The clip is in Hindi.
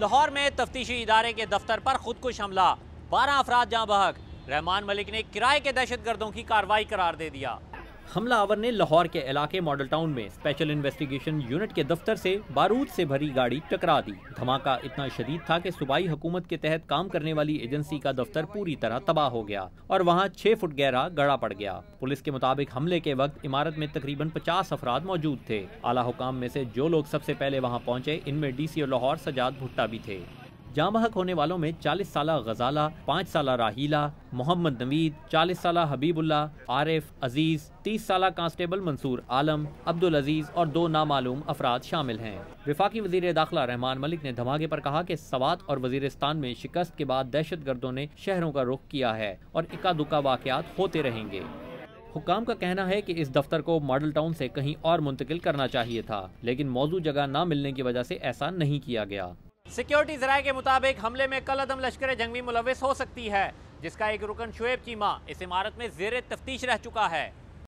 लाहौर में तफ्तीशी इदारे के दफ्तर पर खुदकुश हमला बारह अफराद जहाँ बहक रहमान मलिक ने किराए के दहशत गर्दों की कार्रवाई करार दे दिया हमलावर ने लाहौर के इलाके मॉडल टाउन में स्पेशल इन्वेस्टिगेशन यूनिट के दफ्तर से बारूद से भरी गाड़ी टकरा दी धमाका इतना शदीद था कि सुबाई हुकूमत के तहत काम करने वाली एजेंसी का दफ्तर पूरी तरह तबाह हो गया और वहाँ छह फुट गहरा गड़ा पड़ गया पुलिस के मुताबिक हमले के वक्त इमारत में तकरीबन पचास अफराद मौजूद थे आला हुकाम में से जो लोग सबसे पहले वहाँ पहुँचे इनमें डी सी लाहौर सजाद भुट्टा भी थे जाँ बहक होने वालों में 40 साल गजाला 5 साल राहीला मोहम्मद नवीद 40 साल हबीबुल्ला आरिफ अजीज 30 साल कांस्टेबल मंसूर आलम अब्दुल अजीज और दो नामालूम अफराद शामिल हैं विफाकी वजीर दाखिला रहमान मलिक ने धमाके पर कहा कि सवात और वजीरस्तान में शिकस्त के बाद दहशत गर्दों ने शहरों का रुख किया है और इक्का दुक्का वाकत होते रहेंगे हुकाम का कहना है कि इस दफ्तर को मॉडल टाउन से कहीं और मुंतकिल करना चाहिए था लेकिन मौजूद जगह न मिलने की वजह से ऐसा नहीं किया गया सिक्योरिटी जराये के मुताबिक हमले में कल अदम लश्कर जंगवी मुलविस हो सकती है जिसका एक रुकन शुएब चीमा इस इमारत में जेर तफ्तीश रह चुका है